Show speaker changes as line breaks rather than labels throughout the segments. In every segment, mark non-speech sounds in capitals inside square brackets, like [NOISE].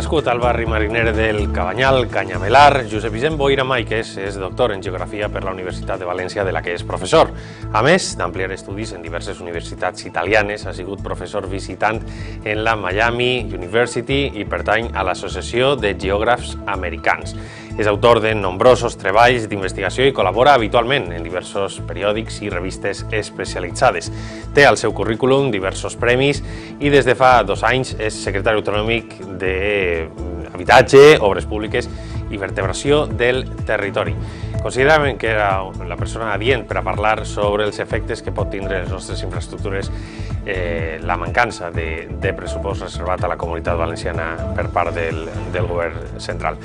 Nascut al barri mariner del Cabanyal, Canyamelar, Josep Vicent Boira Maiques és doctor en Geografia per la Universitat de València, de la que és professor. A més d'ampliar estudis en diverses universitats italianes, ha sigut professor visitant en la Miami University i pertany a l'Associació de Geògrafs Americans. És autor de nombrosos treballs d'investigació i col·labora habitualment en diversos periòdics i revistes especialitzades. Té al seu currículum diversos premis i des de fa dos anys és secretari autonòmic d'Habitatge, mm, Obres Públiques i Vertebració del Territori. Consideràvem que era la persona adient per a parlar sobre els efectes que pot tindre les nostres infraestructures eh, la mancança de, de pressupost reservat a la comunitat valenciana per part del, del govern central.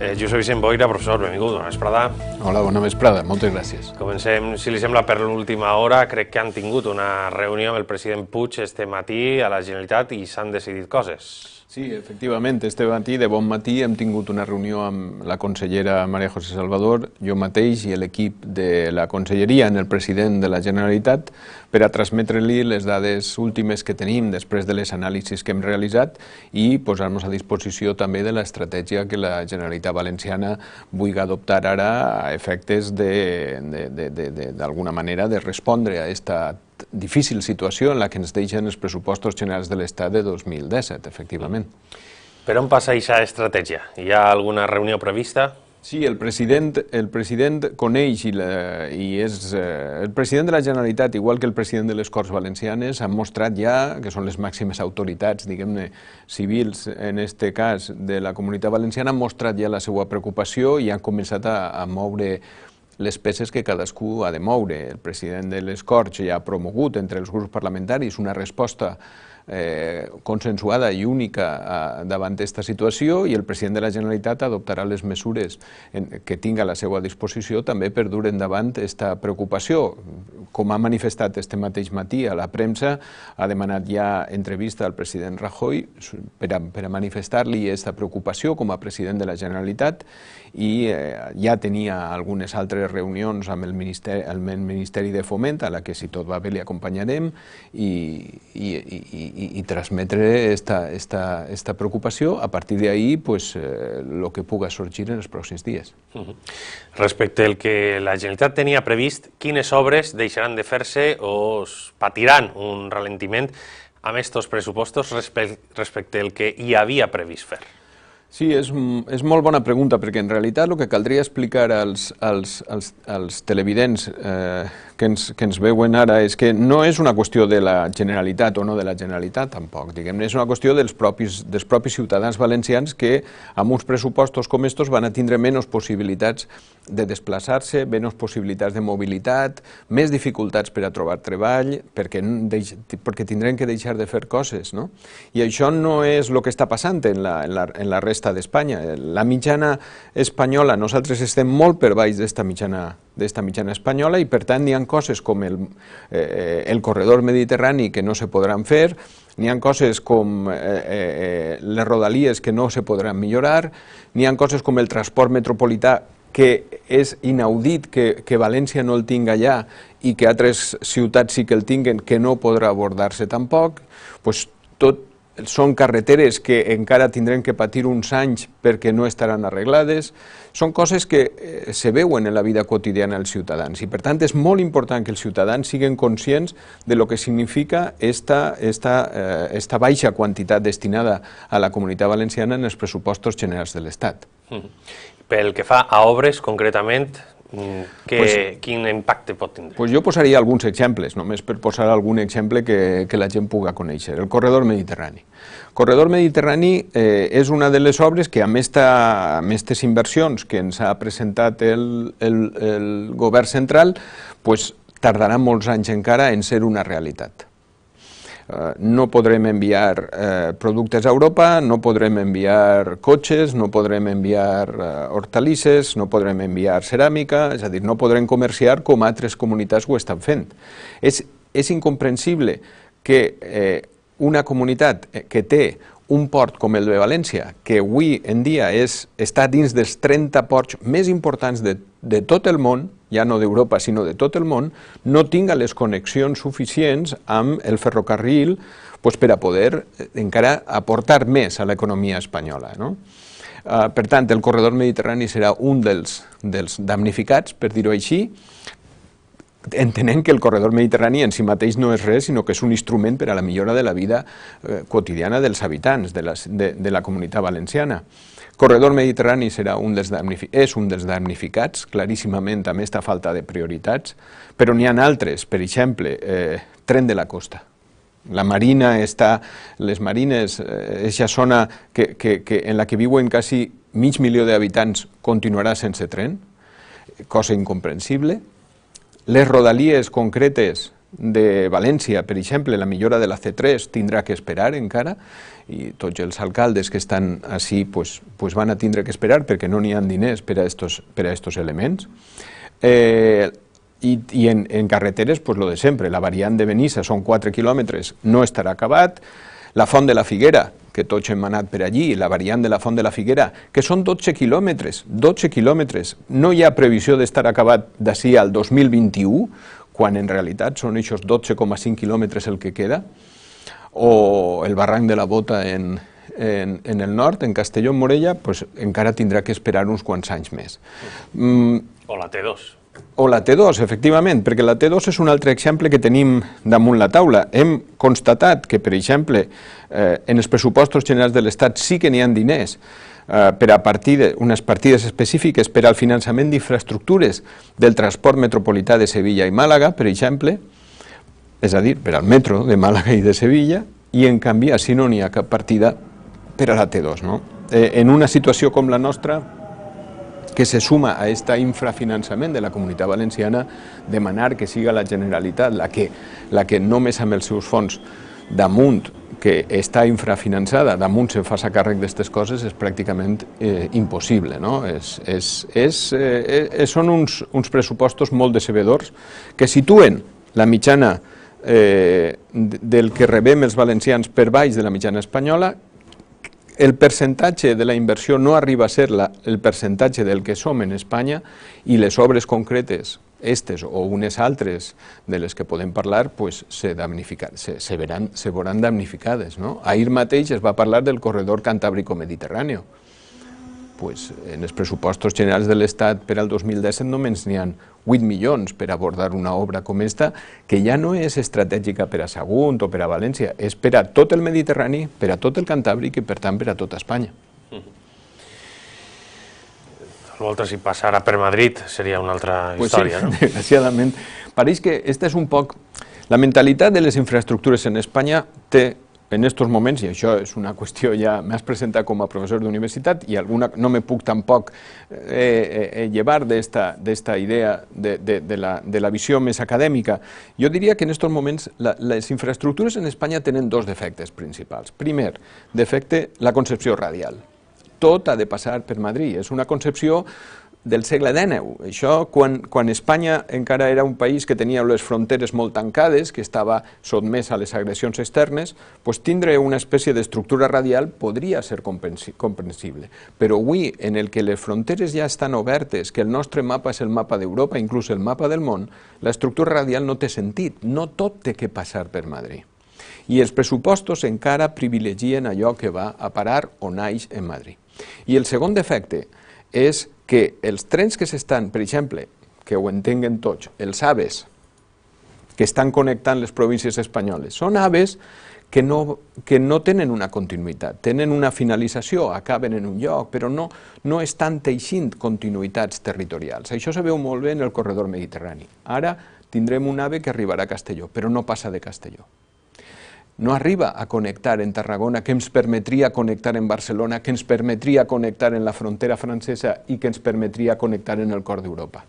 Eh, jo soc Vicent Boira, professor, benvingut, bona vesprada.
Hola, bona vesprada, moltes gràcies.
Comencem, si li sembla, per l'última hora. Crec que han tingut una reunió amb el president Puig este matí a la Generalitat i s'han decidit coses.
Sí, efectivament, este matí, de bon matí, hem tingut una reunió amb la consellera Maria José Salvador, jo mateix i l'equip de la conselleria en el president de la Generalitat per a transmetre-li les dades últimes que tenim després de les anàlisis que hem realitzat i posar-nos a disposició també de l'estratègia que la Generalitat Valenciana vulgui adoptar ara a efectes d'alguna manera de respondre a aquesta difícil situació en la que ens deixen els pressupostos generals de l'Estat de 2017, efectivament.
Per on passa aquesta estratègia? Hi ha alguna reunió prevista? Sí, el president, el
president coneix i, la, i és... Eh, el president de la Generalitat, igual que el president de les Corts Valencianes, han mostrat ja, que són les màximes autoritats, diguem-ne, civils, en aquest cas, de la comunitat valenciana, han mostrat ja la seva preocupació i han començat a, a moure les peces que cadascú ha de moure. El president de les Corts ja ha promogut entre els grups parlamentaris una resposta eh, consensuada i única eh, davant d'aquesta situació i el president de la Generalitat adoptarà les mesures que tinga a la seva disposició també per dur endavant aquesta preocupació. Com ha manifestat este mateix matí a la premsa, ha demanat ja entrevista al president Rajoy per a, per a manifestar-li aquesta preocupació com a president de la Generalitat i eh, ja tenia algunes altres reunions amb el Ministeri, el Ministeri de Foment, a la que si tot va bé li acompanyarem i, i, i, i, i transmetre esta, esta, esta, preocupació. A partir d'ahí pues, eh, lo que puga sorgir en els pròxims dies.
Uh -huh. Respecte al que la Generalitat tenia previst, quines obres deixaran de fer-se o patiran un ralentiment amb aquests pressupostos respecte al que hi havia previst fer?
Sí, és, és molt bona pregunta, perquè en realitat el que caldria explicar als, als, als, als televidents eh, que, ens, que ens veuen ara és que no és una qüestió de la Generalitat o no de la Generalitat, tampoc. Diguem, és una qüestió dels propis, dels propis ciutadans valencians que amb uns pressupostos com estos van a tindre menys possibilitats de desplaçar-se, menys possibilitats de mobilitat, més dificultats per a trobar treball, perquè, deix, perquè tindrem que deixar de fer coses. No? I això no és el que està passant en la, en la, en la resta resta d'Espanya. Eh, la mitjana espanyola, nosaltres estem molt per baix d'esta mitjana d'esta mitjana espanyola i per tant hi ha coses com el, eh, el corredor mediterrani que no se podran fer, n'hi ha coses com eh, eh, les rodalies que no se podran millorar, n'hi ha coses com el transport metropolità que és inaudit que, que València no el tinga allà i que altres ciutats sí que el tinguen, que no podrà abordar-se tampoc, pues, tot, són carreteres que encara tindrem que patir uns anys perquè no estaran arreglades, són coses que eh, se veuen en la vida quotidiana dels ciutadans i per tant és molt important que els ciutadans siguin conscients de lo que significa esta, esta, eh, esta baixa quantitat destinada a la comunitat valenciana en els pressupostos generals de l'Estat.
Mm. Pel que fa a obres, concretament, que, pues, quin impacte pot tindre?
Pues jo posaria alguns exemples, només per posar algun exemple que, que la gent puga conèixer. El corredor mediterrani. Corredor mediterrani eh, és una de les obres que, amb, amb aquestes inversions que ens ha presentat el, el, el govern central, pues, tardarà molts anys encara en ser una realitat Eh, no podrem enviar eh, productes a Europa, no podrem enviar cotxes, no podrem enviar eh, hortalisses, no podrem enviar ceràmica, és a dir, no podrem comerciar com altres comunitats ho estan fent. És, és incomprensible que eh, una comunitat eh, que té un port com el de València, que avui en dia és, està dins dels 30 ports més importants de, de tot el món, ja no d'Europa sinó de tot el món, no tinga les connexions suficients amb el ferrocarril doncs, per a poder eh, encara aportar més a l'economia espanyola. No? Uh, per tant, el corredor mediterrani serà un dels, dels damnificats, per dir-ho així, entenent que el corredor mediterrani en si mateix no és res, sinó que és un instrument per a la millora de la vida eh, quotidiana dels habitants de la, de, de la comunitat valenciana. Corredor mediterrani serà un dels és un dels damnificats, claríssimament amb aquesta falta de prioritats, però n'hi ha altres, per exemple, eh, tren de la costa. La marina està, les marines, aquesta eh, zona que, que, que en la que viuen quasi mig milió d'habitants continuarà sense tren, cosa incomprensible, Les rodalies concretes de Valencia, por ejemplo, la millora de la C3 tendrá que esperar en cara y todos los alcaldes que están así pues, pues van a tindre que esperar porque no ni andinés diners estos, elementos. Y estos eh, en, en carreteres, pues lo de siempre, la variante de Benissa son 4 kilómetros, no estará acabat, la font de la Figuera, que tots hem anat per allí, la variant de la Font de la Figuera, que són 12 quilòmetres, 12 quilòmetres. No hi ha previsió d'estar acabat d'ací al 2021, quan en realitat són aquests 12,5 quilòmetres el que queda, o el barranc de la Bota en, en, en el nord, en Castelló, en Morella, pues, encara tindrà que esperar uns quants anys més. Mm. O la T2 o la T2, efectivament, perquè la T2 és un altre exemple que tenim damunt la taula. Hem constatat que, per exemple, eh, en els pressupostos generals de l'Estat sí que n'hi ha diners eh, per a partir unes partides específiques per al finançament d'infraestructures del transport metropolità de Sevilla i Màlaga, per exemple, és a dir, per al metro de Màlaga i de Sevilla, i en canvi així no n'hi ha cap partida per a la T2. No? Eh, en una situació com la nostra, que se suma a aquest infrafinançament de la comunitat valenciana, demanar que siga la Generalitat la que, la que només amb els seus fons damunt que està infrafinançada, damunt se faça càrrec d'aquestes coses, és pràcticament eh, impossible. No? És, és, és, eh, és, són uns, uns pressupostos molt decebedors que situen la mitjana eh, del que rebem els valencians per baix de la mitjana espanyola el percentatge de la inversió no arriba a ser la, el percentatge del que som en Espanya i les obres concretes, estes o unes altres de les que podem parlar, pues, se, se, se, veran, se veuran damnificades. No? Ahir mateix es va parlar del corredor cantàbrico-mediterrani. Pues, en els pressupostos generals de l'Estat per al 2017 només n'hi han 8 milions per abordar una obra com esta, que ja no és estratègica per a Sagunt o per a València, és per a tot el Mediterrani, per a tot el Cantàbric i, per tant, per a tota Espanya.
Volta, mm-hmm. si passara per Madrid, seria una altra història, sí, no? [LAUGHS]
desgraciadament. Pareix que aquesta és un poc... La mentalitat de les infraestructures en Espanya té en estos moments, i això és una qüestió ja, m'has presentat com a professor d'universitat i alguna, no me puc tampoc eh, eh, eh llevar d'esta idea de, de, de, la, de la visió més acadèmica, jo diria que en estos moments la, les infraestructures en Espanya tenen dos defectes principals. Primer, defecte la concepció radial. Tot ha de passar per Madrid. És una concepció del segle XIX. Això quan, quan Espanya encara era un país que tenia les fronteres molt tancades, que estava sotmès a les agressions externes, pues tindre una espècie d'estructura radial podria ser comprensible. Però avui, en el que les fronteres ja estan obertes, que el nostre mapa és el mapa d'Europa, inclús el mapa del món, l'estructura radial no té sentit, no tot té que passar per Madrid. I els pressupostos encara privilegien allò que va a parar o naix en Madrid. I el segon defecte, és que els trens que s'estan, per exemple, que ho entenguen tots, els aves que estan connectant les províncies espanyoles, són aves que no, que no tenen una continuïtat, tenen una finalització, acaben en un lloc, però no, no estan teixint continuïtats territorials. Això se veu molt bé en el corredor mediterrani. Ara tindrem un ave que arribarà a Castelló, però no passa de Castelló no arriba a connectar en Tarragona, que ens permetria connectar en Barcelona, que ens permetria connectar en la frontera francesa i que ens permetria connectar en el cor d'Europa.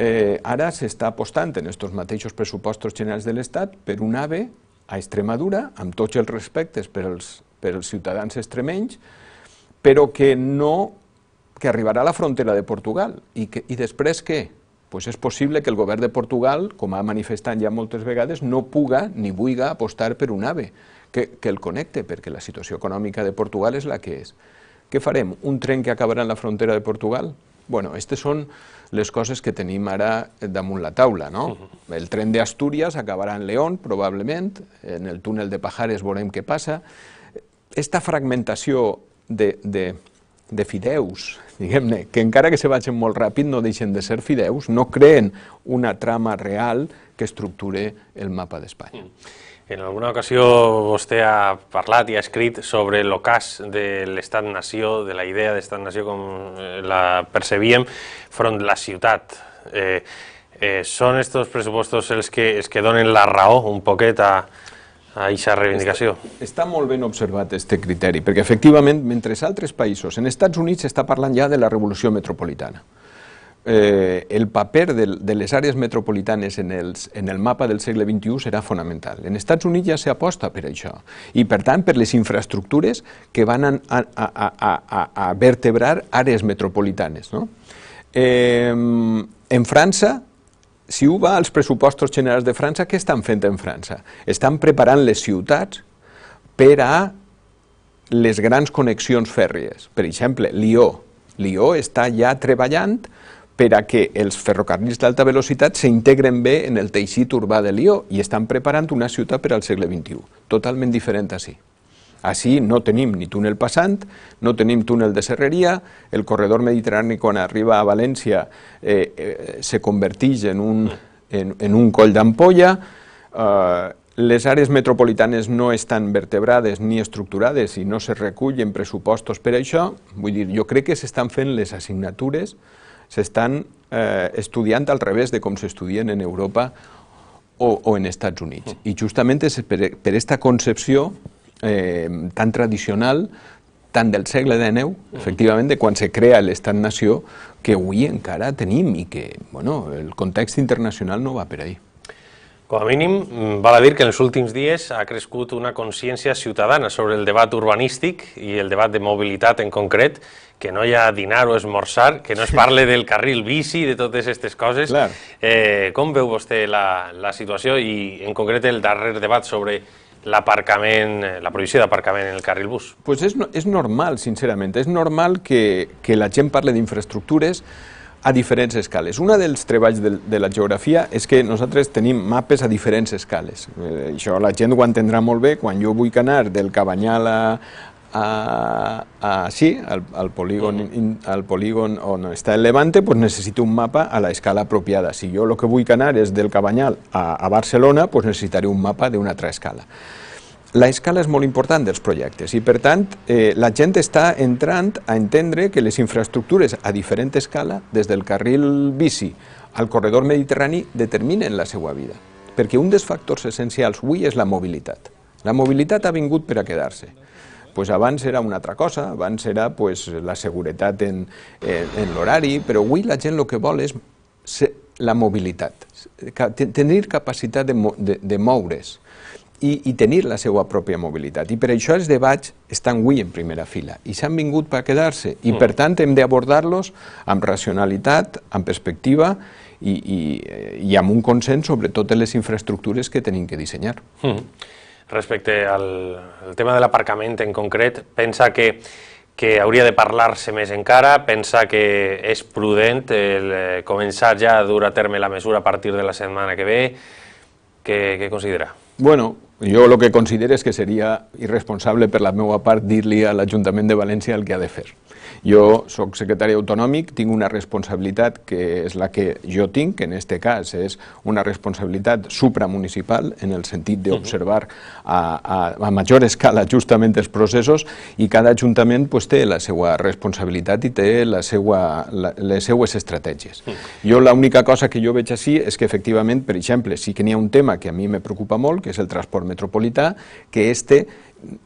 Eh, ara s'està apostant en aquests mateixos pressupostos generals de l'Estat per un AVE a Extremadura, amb tots els respectes per als, per als ciutadans extremenys, però que no que arribarà a la frontera de Portugal. I, que, i després què? pues és possible que el govern de Portugal, com ha manifestat ja moltes vegades, no puga ni vulga apostar per un AVE que, que el connecte, perquè la situació econòmica de Portugal és la que és. Què farem? Un tren que acabarà en la frontera de Portugal? Bueno, aquestes són les coses que tenim ara damunt la taula, no? El tren d'Astúries acabarà en León, probablement, en el túnel de Pajares veurem què passa. Esta fragmentació de, de, de fideus, [LAUGHS] diguem-ne, que encara que se vagin molt ràpid no deixen de ser fideus, no creen una trama real que estructure el mapa d'Espanya.
Mm. En alguna ocasió vostè ha parlat i ha escrit sobre l'ocàs de l'estat-nació, de la idea d'estat-nació com eh, la percebíem front la ciutat. Eh, eh, són aquests pressupostos els que, els que donen la raó un poquet a, a aquesta reivindicació.
Està, està molt ben observat aquest criteri, perquè efectivament, mentre altres països, en Estats Units s'està parlant ja de la revolució metropolitana. Eh, el paper de, de les àrees metropolitanes en, els, en el mapa del segle XXI serà fonamental. En Estats Units ja s'aposta per això i, per tant, per les infraestructures que van a, a, a, a, a vertebrar àrees metropolitanes. No? Eh, en França si ho va als pressupostos generals de França, què estan fent en França? Estan preparant les ciutats per a les grans connexions fèrries. Per exemple, Lió. Lió està ja treballant per a que els ferrocarrils d'alta velocitat s'integren bé en el teixit urbà de Lió i estan preparant una ciutat per al segle XXI, totalment diferent així. Sí. Així no tenim ni túnel passant, no tenim túnel de Serreria, el corredor mediterrani quan arriba a València eh, eh, se converteix en un, en, en un coll d'ampolla, eh, les àrees metropolitanes no estan vertebrades ni estructurades i no se recullen pressupostos per això, vull dir, jo crec que s'estan fent les assignatures, s'estan eh, estudiant al revés de com s'estudien en Europa o, o en Estats Units. Mm. I justament és per aquesta concepció eh, tan tradicional, tant del segle XIX, efectivament, de quan se crea l'estat-nació, que avui encara tenim i que bueno, el context internacional no va per ahí.
Com a mínim, mm, val a dir que en els últims dies ha crescut una consciència ciutadana sobre el debat urbanístic i el debat de mobilitat en concret, que no hi ha dinar o esmorzar, que no es parle del carril bici, de totes aquestes coses. Eh, com veu vostè la, la situació i en concret el darrer debat sobre l'aparcament, eh, la prohibició d'aparcament en el carril bus?
Pues és, és normal, sincerament. És normal que, que la gent parli d'infraestructures a diferents escales. Un dels treballs de, de la geografia és que nosaltres tenim mapes a diferents escales. Eh, això la gent ho entendrà molt bé quan jo vull anar del Cabanyal a, a, a sí, al, al polígon, in, al polígon on està el Levante, pues necessito un mapa a la escala apropiada. Si jo el que vull anar és del Cabanyal a, a Barcelona, pues necessitaré un mapa d'una altra escala. La escala és molt important dels projectes i, per tant, eh, la gent està entrant a entendre que les infraestructures a diferent escala, des del carril bici al corredor mediterrani, determinen la seva vida. Perquè un dels factors essencials avui és la mobilitat. La mobilitat ha vingut per a quedar-se pues abans era una altra cosa, abans era pues, la seguretat en, en, en l'horari, però avui la gent el que vol és ser, la mobilitat, tenir capacitat de, de, de moure's i, i tenir la seva pròpia mobilitat. I per això els debats estan avui en primera fila i s'han vingut per quedar-se i mm. per tant hem d'abordar-los amb racionalitat, amb perspectiva i, i, eh, i amb un consens sobre totes les infraestructures que tenim que dissenyar.
Mm respecte al, al tema de l'aparcament en concret, pensa que, que hauria de parlar-se més encara, pensa que és prudent el, eh, començar ja a dur a terme la mesura a partir de la setmana que ve, què, què considera?
Bueno, jo el que considero és que seria irresponsable per la meva part dir-li a l'Ajuntament de València el que ha de fer. Jo sóc secretari autonòmic, tinc una responsabilitat que és la que jo tinc, que en aquest cas és una responsabilitat supramunicipal, en el sentit d'observar a, a, a major escala justament els processos, i cada ajuntament pues, té la seva responsabilitat i té la seva, la, les seues estratègies. Jo l'única cosa que jo veig així és que efectivament, per exemple, sí que n'hi ha un tema que a mi me preocupa molt, que és el transport metropolità, que este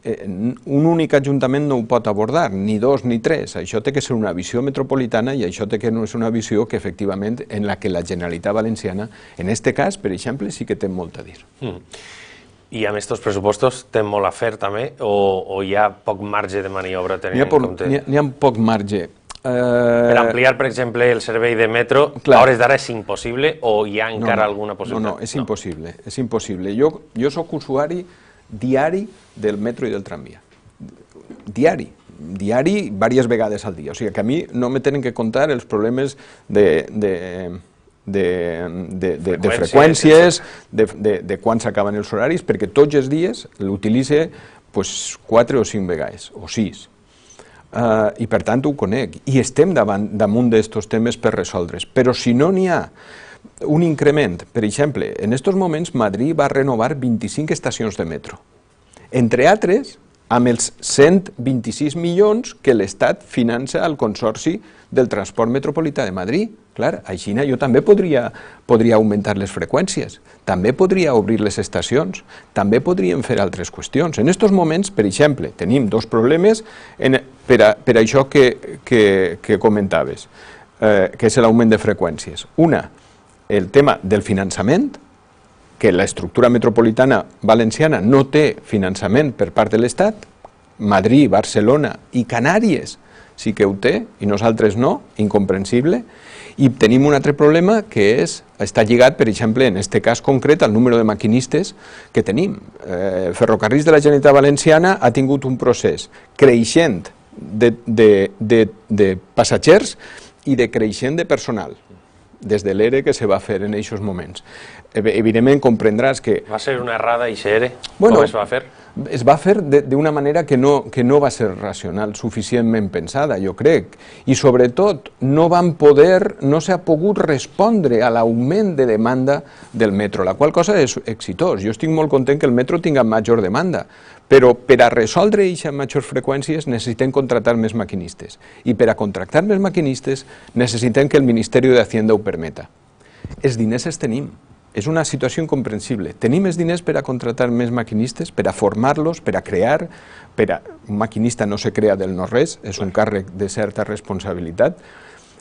Eh, un únic ajuntament no ho pot abordar, ni dos ni tres. Això té que ser una visió metropolitana i això té que no és una visió que efectivament en la que la Generalitat Valenciana, en este cas, per exemple, sí que té molt a dir.
Mm. I amb aquests pressupostos té molt a fer també o, o hi ha poc marge de maniobra N'hi ha ha,
ha poc marge. Eh...
Per ampliar, per exemple, el servei de metro, Clar. a hores d'ara és impossible o hi ha encara no, no, alguna possibilitat? No, no, és no. impossible, és impossible. Jo,
jo sóc usuari diari del metro i del tramvia. Diari, diari diverses vegades al dia. O sigui que a mi no me tenen que contar els problemes de, de, de, de, de, de freqüències, de, de, de quan s'acaben els horaris, perquè tots els dies l'utilitza pues, quatre o cinc vegades, o sis. Uh, I per tant ho conec. I estem davant, damunt d'aquests temes per resoldre's. Però si no n'hi ha un increment. Per exemple, en aquests moments Madrid va renovar 25 estacions de metro. Entre altres, amb els 126 milions que l'Estat finança al Consorci del Transport Metropolità de Madrid. Clar, a Xina jo també podria, podria augmentar les freqüències, també podria obrir les estacions, també podríem fer altres qüestions. En aquests moments, per exemple, tenim dos problemes en, per, a, per a això que, que, que comentaves, eh, que és l'augment de freqüències. Una, el tema del finançament, que l'estructura metropolitana valenciana no té finançament per part de l'Estat, Madrid, Barcelona i Canàries sí que ho té i nosaltres no, incomprensible, i tenim un altre problema que és, està lligat, per exemple, en aquest cas concret, al número de maquinistes que tenim. Eh, Ferrocarrils de la Generalitat Valenciana ha tingut un procés creixent de, de, de, de passatgers i de creixent de personal des de l'ERE que se va fer en aquests moments. Evidentment comprendràs que... Va ser una errada
i ser ERE, bueno, com es va fer?
es va fer d'una manera que no, que no va ser racional, suficientment pensada, jo crec, i sobretot no van poder, no s'ha pogut respondre a l'augment de demanda del metro, la qual cosa és exitós. Jo estic molt content que el metro tinga major demanda, però per a resoldre amb majors freqüències necessitem contractar més maquinistes, i per a contractar més maquinistes necessitem que el Ministeri d'Hacienda ho permeta. Els diners els tenim, és una situació incomprensible. Tenir més diners per a contratar més maquinistes, per a formar-los, per a crear... Per a... Un maquinista no se crea del no-res, és un càrrec de certa responsabilitat,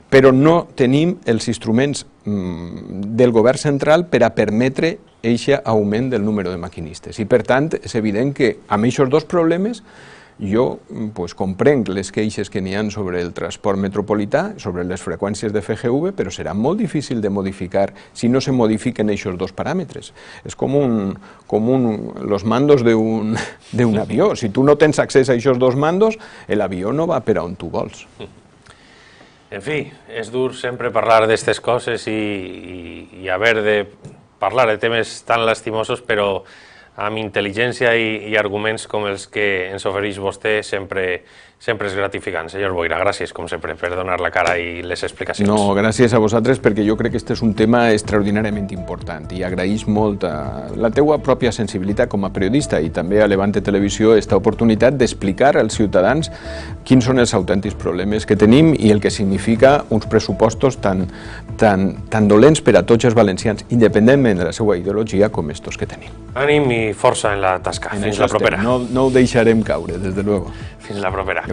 però no tenim els instruments mm, del govern central per a permetre aquest augment del número de maquinistes. I, per tant, és evident que amb aquests dos problemes jo mm, pues, comprenc les queixes que n'hi han sobre el transport metropolità, sobre les freqüències de FGV, però serà molt difícil de modificar si no se modifiquen aquests dos paràmetres. És com, un, com un, los mandos d'un [LAUGHS] un avió. Si tu no tens accés a aquests dos mandos, l'avió no va per on tu vols.
En fi, és dur sempre parlar d'aquestes coses i, i, i haver de parlar de temes tan lastimosos, però amb intel·ligència i, i arguments com els que ens ofereix vostè sempre Sempre és gratificant, senyor Boira. Gràcies, com sempre, per donar la cara i les explicacions. No,
gràcies a vosaltres, perquè jo crec que este és un tema extraordinàriament important i agraeix molt a la teua pròpia sensibilitat com a periodista i també a Levante Televisió esta oportunitat d'explicar als ciutadans quins són els autèntics problemes que tenim i el que significa uns pressupostos tan, tan, tan dolents per a tots els valencians, independentment de la seva ideologia, com estos que tenim.
Ànim i força en la tasca. En Fins la propera. No, no ho deixarem caure, des de luego. Fins la propera. Gràcies.